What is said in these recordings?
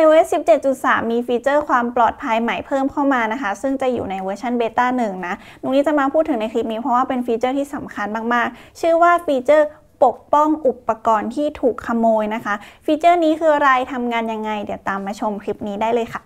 iOS 17.3 มีฟีเจอร์ความปลอดภัยใหม่เพิ่มเข้ามานะคะ ซึ่งจะอยู่ในเวอร์ชันเบต้างนะ ตรงนี้จะมาพูดถึงในคลิปนี้เพราะว่าเป็นฟีเจอร์ที่สำคัญมาก ๆ ชื่อว่าฟีเจอร์ปกป้องอุปกรณ์ที่ถูกขโมยนะคะ ฟีเจอร์นี้คืออะไรทำงานยังไง เดี๋ยวตามมาชมคลิปนี้ได้เลยค่ะ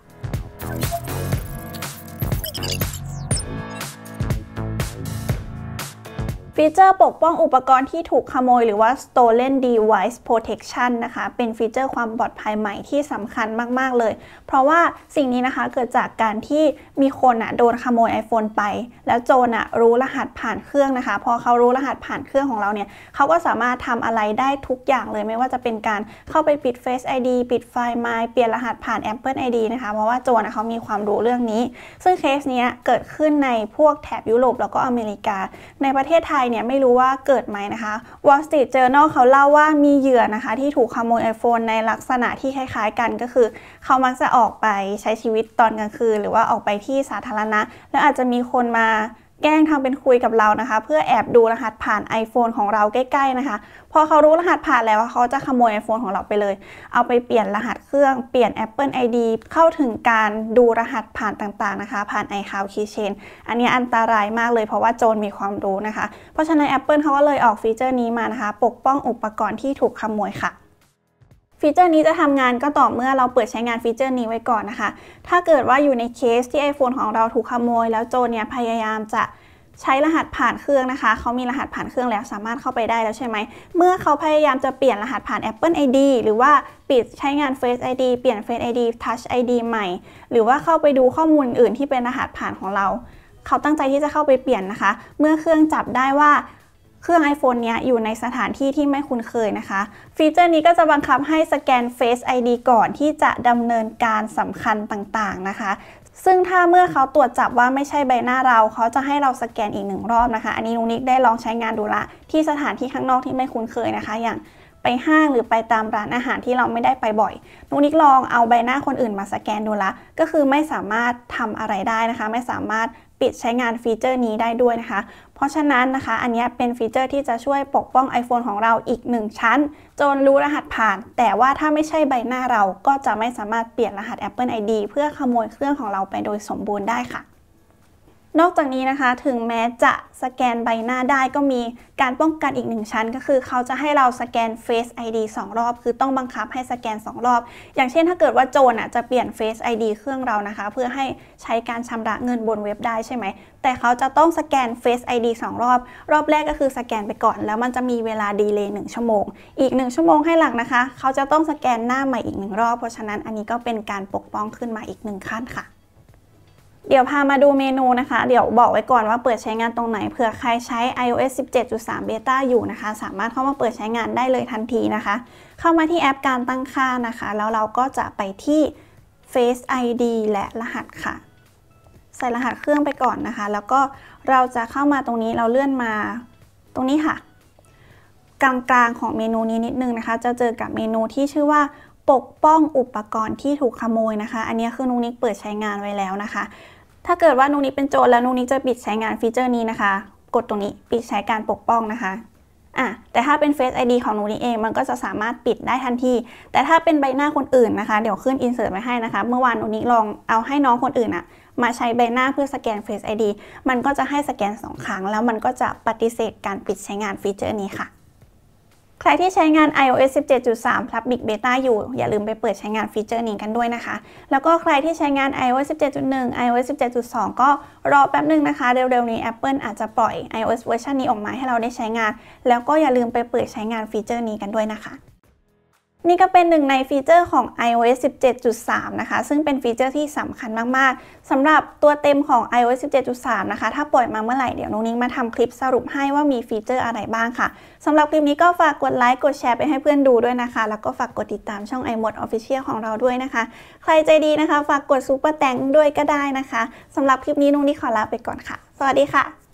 ฟีเจอร์ปกป้องอุปกรณ์ที่ถูกขโมยหรือว่า stolen device protection นะคะ เป็นฟีเจอร์ความปลอดภัยใหม่ที่สำคัญมาก ๆ เลย เพราะว่าสิ่งนี้นะคะเกิดจากการที่มีคนอะโดนขโมย iPhone ไป แล้วโจรอะรู้รหัสผ่านเครื่องนะคะ พอเขารู้รหัสผ่านเครื่องของเราเนี่ย เขาก็สามารถทำอะไรได้ทุกอย่างเลยไม่ว่าจะเป็นการเข้าไปปิด Face ID ปิดไฟล์ My เปลี่ยนรหัสผ่าน Apple ID นะคะ เพราะว่าโจรเขามีความรู้เรื่องนี้ ซึ่งเคสนี้เกิดขึ้นในพวกแถบยุโรป แล้วก็อเมริกา ในประเทศไทยเนี่ยไม่รู้ว่าเกิดไหมนะคะ Wall Street Journal เขาเล่าว่ามีเหยื่อนะคะ ที่ถูกขโมย iPhone ในลักษณะที่คล้ายๆกันก็คือ เขามักจะออกไปใช้ชีวิตตอนกลางคืนหรือว่าออกไปที่สาธารณะ แล้วอาจจะมีคนมาแกล้งทำเป็นคุยกับเรานะคะ เพื่อแอบดูรหัสผ่าน iPhone ของเราใกล้ ๆนะคะ พอเขารู้รหัสผ่านแล้วเขาจะขโมย iPhone ของเราไปเลย เอาไปเปลี่ยนรหัสเครื่องเปลี่ยน Apple ID เข้าถึงการดูรหัสผ่านต่างๆนะคะ ผ่าน iCloud Keychain อันนี้อันตรายมากเลยเพราะว่าโจรมีความรู้นะคะ เพราะฉะนั้น Apple เขาก็เลยออกฟีเจอร์นี้มานะคะ ปกป้องอุปกรณ์ที่ถูกขโมยค่ะฟีเจอร์นี้จะทำงานก็ต่อเมื่อเราเปิดใช้งานฟีเจอร์นี้ไว้ก่อนนะคะ ถ้าเกิดว่าอยู่ในเคสที่ iPhone ของเราถูกขโมย แล้วโจรเนี่ยพยายามจะใช้รหัสผ่านเครื่องนะคะ เขามีรหัสผ่านเครื่องแล้วสามารถเข้าไปได้แล้วใช่ไหม เมื่อเขาพยายามจะเปลี่ยนรหัสผ่าน Apple ID หรือว่าปิดใช้งาน Face ID เปลี่ยน Face ID Touch ID ใหม่ หรือว่าเข้าไปดูข้อมูลอื่น ที่เป็นรหัสผ่านของเรา เขาตั้งใจที่จะเข้าไปเปลี่ยนนะคะ เมื่อเครื่องจับได้ว่าเครื่อง iPhone เนี้ยอยู่ในสถานที่ที่ไม่คุ้นเคยนะคะฟีเจอร์นี้ก็จะบังคับให้สแกน Face ID ก่อนที่จะดำเนินการสำคัญต่างๆนะคะ ซึ่งถ้าเมื่อเขาตรวจจับว่าไม่ใช่ใบหน้าเราเขาจะให้เราสแกนอีกหนึ่งรอบนะคะ อันนี้ลุนิกได้ลองใช้งานดูละที่สถานที่ข้างนอกที่ไม่คุ้นเคยนะคะอย่างไปห้างหรือไปตามร้านอาหารที่เราไม่ได้ไปบ่อย นุกนิกลองเอาใบหน้าคนอื่น มาสแกนดูละก็คือไม่สามารถทำอะไรได้นะคะ ไม่สามารถปิดใช้งานฟีเจอร์นี้ได้ด้วยนะคะ เพราะฉะนั้นนะคะ อันนี้เป็นฟีเจอร์ที่จะช่วยปกป้อง iPhone ของเราอีก 1 ชั้นจนรู้รหัสผ่าน แต่ว่าถ้าไม่ใช่ใบหน้าเราก็จะไม่สามารถเปลี่ยนรหัส Apple ID เพื่อขโมยเครื่องของเราไปโดยสมบูรณ์ได้ค่ะนอกจากนี้นะคะถึงแม้จะสแกนใบหน้าได้ก็มีการป้องกันอีกหนึ่งชั้น ก็คือเขาจะให้เราสแกน Face ID 2 รอบ คือต้องบังคับให้สแกน 2 รอบ อย่างเช่นถ้าเกิดว่าโจรอ่ะจะเปลี่ยน Face ID เครื่องเรานะคะ เพื่อให้ใช้การชำระเงินบนเว็บได้ใช่ไหม แต่เขาจะต้องสแกน Face ID 2 รอบ รอบแรกก็คือสแกนไปก่อน แล้วมันจะมีเวลาดีเลย์หนึ่งชั่วโมง อีก 1 ชั่วโมงให้หลังนะคะ เขาจะต้องสแกนหน้าใหม่อีกหนึ่งรอบเพราะฉะนั้นอันนี้ก็เป็นการปกป้องขึ้นมาอีกหนึ่งขั้นค่ะเดี๋ยวพามาดูเมนูนะคะ เดี๋ยวบอกไว้ก่อนว่าเปิดใช้งานตรงไหนเผื่อใครใช้ iOS 17.3 Beta อยู่นะคะ สามารถเข้ามาเปิดใช้งานได้เลยทันทีนะคะ เข้ามาที่แอปการตั้งค่านะคะ แล้วเราก็จะไปที่ Face ID และรหัสค่ะ ใส่รหัสเครื่องไปก่อนนะคะ แล้วก็เราจะเข้ามาตรงนี้เราเลื่อนมาตรงนี้ค่ะ กลางๆของเมนูนี้นิดนึงนะคะ จะเจอกับเมนูที่ชื่อว่าปกป้องอุปกรณ์ที่ถูกขโมยนะคะ อันนี้คือนุกนิกเปิดใช้งานไว้แล้วนะคะ ถ้าเกิดว่านุกนิกเป็นโจรแล้วนุกนิกจะปิดใช้งานฟีเจอร์นี้นะคะ กดตรงนี้ปิดใช้การปกป้องนะคะอ่ะแต่ถ้าเป็น Face ID ของหนูนี่เองมันก็จะสามารถปิดได้ทันที แต่ถ้าเป็นใบหน้าคนอื่นนะคะ เดี๋ยวขึ้นอินเสิร์ตไว้ให้นะคะ เมื่อวานหนูนี่ลองเอาให้น้องคนอื่นอะมาใช้ใบหน้าเพื่อสแกน Face ID มันก็จะให้สแกน2ครั้งแล้วมันก็จะปฏิเสธการปิดใช้งานฟีเจอร์นี้ค่ะใครที่ใช้งาน iOS 17.3 Public Beta อยู่ อย่าลืมไปเปิดใช้งานฟีเจอร์นี้กันด้วยนะคะ แล้วก็ใครที่ใช้งาน iOS 17.1 iOS 17.2 ก็รอแป๊บนึงนะคะเร็วๆ นี้ Apple อาจจะปล่อย iOS เวอร์ชันนี้ออกมาให้เราได้ใช้งาน แล้วก็อย่าลืมไปเปิดใช้งานฟีเจอร์นี้กันด้วยนะคะนี่ก็เป็นหนึ่งในฟีเจอร์ของ iOS 17.3 นะคะ ซึ่งเป็นฟีเจอร์ที่สำคัญมากๆสำหรับตัวเต็มของ iOS 17.3 นะคะ ถ้าปล่อยมาเมื่อไหร่เดี๋ยวน้องนิ้งมาทำคลิปสรุปให้ว่ามีฟีเจอร์อะไรบ้างค่ะสำหรับคลิปนี้ก็ฝากกดไลค์กดแชร์ไปให้เพื่อนดูด้วยนะคะ แล้วก็ฝากกดติดตามช่อง i m o d Official ของเราด้วยนะคะ ใครใจดีนะคะฝากกดซูเปอร์แตงด้วยก็ได้นะคะสำหรับคลิปนี้น้องนิ้งขอลาไปก่อนค่ะ สวัสดีค่ะ